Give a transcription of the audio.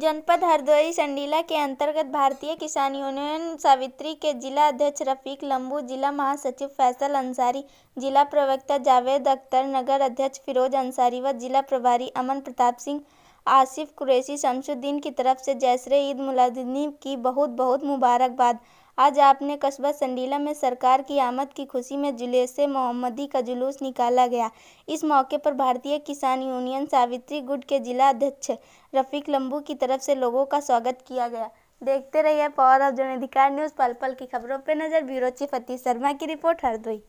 जनपद हरदोई संडीला के अंतर्गत भारतीय किसान यूनियन सावित्री के जिला अध्यक्ष रफीक लंबू जिला महासचिव फैसल अंसारी जिला प्रवक्ता जावेद अख्तर नगर अध्यक्ष फिरोज अंसारी व जिला प्रभारी अमन प्रताप सिंह आसिफ कुरैशी शमसुद्दीन की तरफ से जैसर ईद मुलादिनी की बहुत बहुत मुबारकबाद आज आपने कस्बा संडीला में सरकार की आमद की खुशी में जुलूस मोहम्मदी का जुलूस निकाला गया इस मौके पर भारतीय किसान यूनियन सावित्री गुट के जिला अध्यक्ष रफीक लंबू की तरफ से लोगों का स्वागत किया गया देखते रहिए पावर ऑफ जन अधिकार न्यूज़ पल पल की खबरों पर नज़र ब्यूरो चीफ अतीश शर्मा की रिपोर्ट हरदोई